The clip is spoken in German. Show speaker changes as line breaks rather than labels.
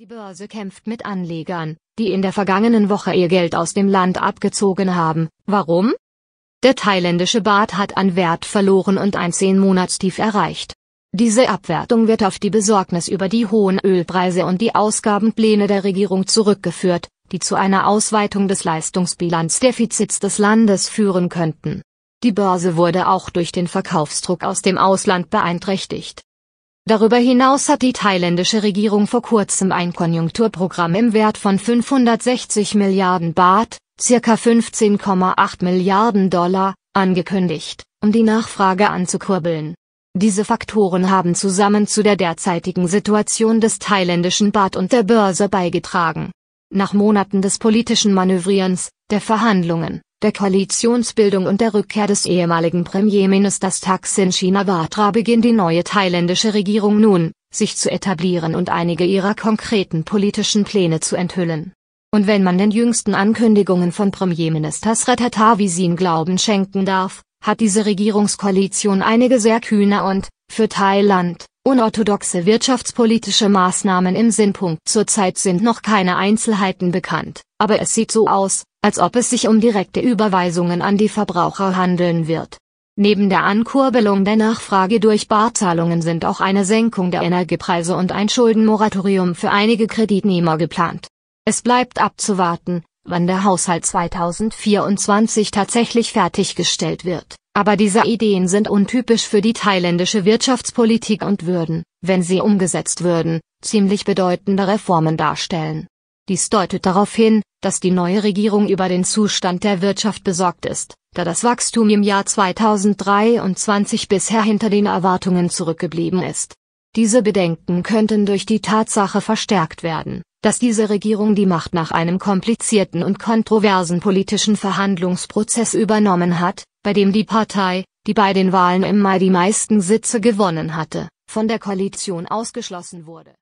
Die Börse kämpft mit Anlegern, die in der vergangenen Woche ihr Geld aus dem Land abgezogen haben. Warum? Der thailändische Baht hat an Wert verloren und ein Zehnmonatstief erreicht. Diese Abwertung wird auf die Besorgnis über die hohen Ölpreise und die Ausgabenpläne der Regierung zurückgeführt, die zu einer Ausweitung des Leistungsbilanzdefizits des Landes führen könnten. Die Börse wurde auch durch den Verkaufsdruck aus dem Ausland beeinträchtigt. Darüber hinaus hat die thailändische Regierung vor kurzem ein Konjunkturprogramm im Wert von 560 Milliarden Baht, circa 15,8 Milliarden Dollar, angekündigt, um die Nachfrage anzukurbeln. Diese Faktoren haben zusammen zu der derzeitigen Situation des thailändischen Baht und der Börse beigetragen. Nach Monaten des politischen Manövrierens, der Verhandlungen, der Koalitionsbildung und der Rückkehr des ehemaligen Premierministers Thaksin Shinawatra beginnt die neue thailändische Regierung nun, sich zu etablieren und einige ihrer konkreten politischen Pläne zu enthüllen. Und wenn man den jüngsten Ankündigungen von Premierminister Srettatavisin Glauben schenken darf, hat diese Regierungskoalition einige sehr kühne und, für Thailand, Unorthodoxe wirtschaftspolitische Maßnahmen im Sinnpunkt zurzeit sind noch keine Einzelheiten bekannt, aber es sieht so aus, als ob es sich um direkte Überweisungen an die Verbraucher handeln wird. Neben der Ankurbelung der Nachfrage durch Barzahlungen sind auch eine Senkung der Energiepreise und ein Schuldenmoratorium für einige Kreditnehmer geplant. Es bleibt abzuwarten, wann der Haushalt 2024 tatsächlich fertiggestellt wird. Aber diese Ideen sind untypisch für die thailändische Wirtschaftspolitik und würden, wenn sie umgesetzt würden, ziemlich bedeutende Reformen darstellen. Dies deutet darauf hin, dass die neue Regierung über den Zustand der Wirtschaft besorgt ist, da das Wachstum im Jahr 2023 bisher hinter den Erwartungen zurückgeblieben ist. Diese Bedenken könnten durch die Tatsache verstärkt werden, dass diese Regierung die Macht nach einem komplizierten und kontroversen politischen Verhandlungsprozess übernommen hat, bei dem die Partei, die bei den Wahlen im Mai die meisten Sitze gewonnen hatte, von der Koalition ausgeschlossen wurde.